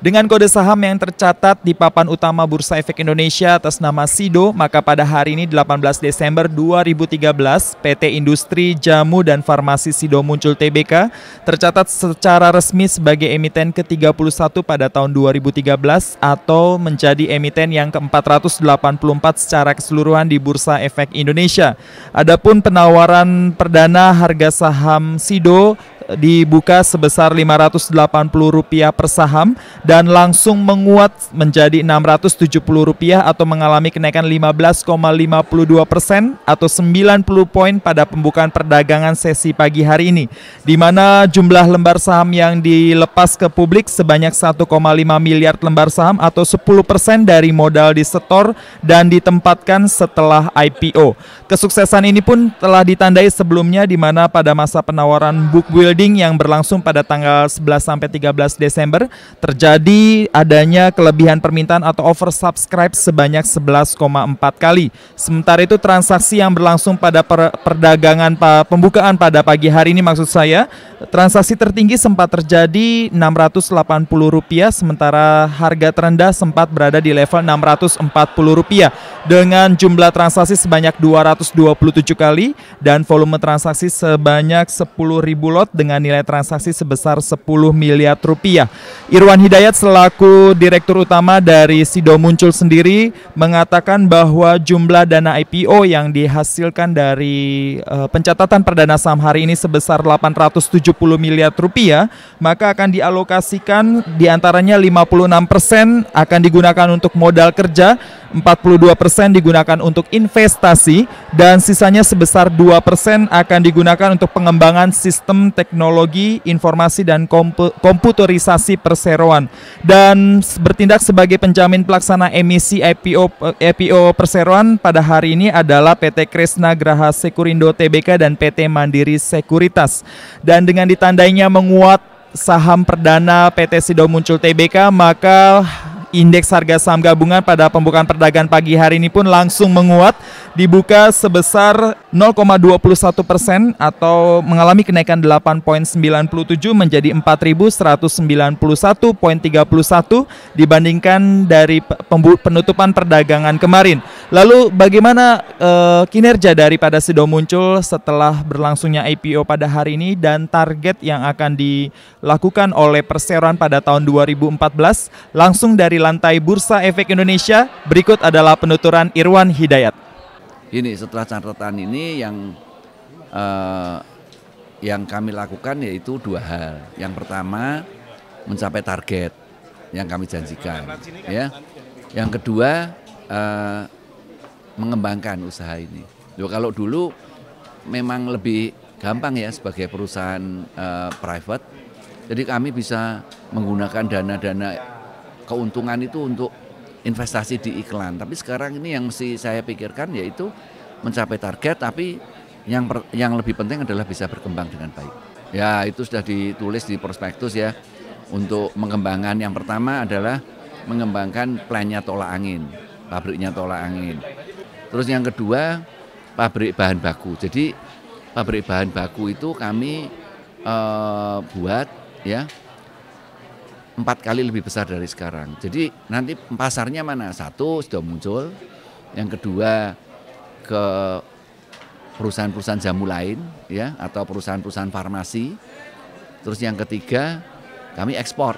Dengan kode saham yang tercatat di papan utama Bursa Efek Indonesia atas nama Sido, maka pada hari ini 18 Desember 2013, PT Industri Jamu dan Farmasi Sido Muncul Tbk tercatat secara resmi sebagai emiten ke-31 pada tahun 2013 atau menjadi emiten yang ke-484 secara keseluruhan di Bursa Efek Indonesia. Adapun penawaran perdana harga saham Sido dibuka sebesar Rp580 per saham dan langsung menguat menjadi Rp670 atau mengalami kenaikan 15,52 persen atau 90 poin pada pembukaan perdagangan sesi pagi hari ini, di mana jumlah lembar saham yang dilepas ke publik sebanyak 1,5 miliar lembar saham atau 10 persen dari modal disetor dan ditempatkan setelah IPO. Kesuksesan ini pun telah ditandai sebelumnya di mana pada masa penawaran book building trading yang berlangsung pada tanggal 11 sampai 13 Desember terjadi adanya kelebihan permintaan atau oversubscribe sebanyak 11,4 kali. Sementara itu transaksi yang berlangsung pada per perdagangan pa pembukaan pada pagi hari ini maksud saya transaksi tertinggi sempat terjadi Rp680 sementara harga terendah sempat berada di level Rp640 dengan jumlah transaksi sebanyak 227 kali dan volume transaksi sebanyak 10.000 lot dengan dengan nilai transaksi sebesar 10 miliar rupiah. Irwan Hidayat selaku Direktur Utama dari Sido Muncul sendiri mengatakan bahwa jumlah dana IPO yang dihasilkan dari uh, pencatatan perdana saham hari ini sebesar 870 miliar rupiah, maka akan dialokasikan diantaranya 56 persen akan digunakan untuk modal kerja, 42 persen digunakan untuk investasi, dan sisanya sebesar 2 persen akan digunakan untuk pengembangan sistem teknologi teknologi informasi dan komputerisasi perseroan dan bertindak sebagai penjamin pelaksana emisi IPO IPO perseroan pada hari ini adalah PT Kresna Graha Sekurindo Tbk dan PT Mandiri Sekuritas dan dengan ditandainya menguat saham perdana PT Sido Muncul Tbk maka Indeks harga saham gabungan pada pembukaan perdagangan pagi hari ini pun langsung menguat, dibuka sebesar 0,21 persen atau mengalami kenaikan 8,97 menjadi 4.191,31 dibandingkan dari penutupan perdagangan kemarin. Lalu bagaimana uh, kinerja daripada Sido muncul setelah berlangsungnya IPO pada hari ini dan target yang akan dilakukan oleh perseroan pada tahun 2014 langsung dari lantai Bursa Efek Indonesia. Berikut adalah penuturan Irwan Hidayat. Ini setelah catatan ini yang uh, yang kami lakukan yaitu dua hal. Yang pertama mencapai target yang kami janjikan, ya. Yang kedua uh, mengembangkan usaha ini. Jadi kalau dulu memang lebih gampang ya sebagai perusahaan uh, private. Jadi kami bisa menggunakan dana-dana keuntungan itu untuk investasi di iklan. Tapi sekarang ini yang mesti saya pikirkan yaitu mencapai target tapi yang per, yang lebih penting adalah bisa berkembang dengan baik. Ya, itu sudah ditulis di prospektus ya. Untuk mengembangkan yang pertama adalah mengembangkan plannya tolak angin, pabriknya tolak angin. Terus yang kedua pabrik bahan baku. Jadi pabrik bahan baku itu kami eh, buat ya empat kali lebih besar dari sekarang. Jadi nanti pasarnya mana? Satu sudah muncul, yang kedua ke perusahaan-perusahaan jamu lain ya atau perusahaan-perusahaan farmasi. Terus yang ketiga kami ekspor.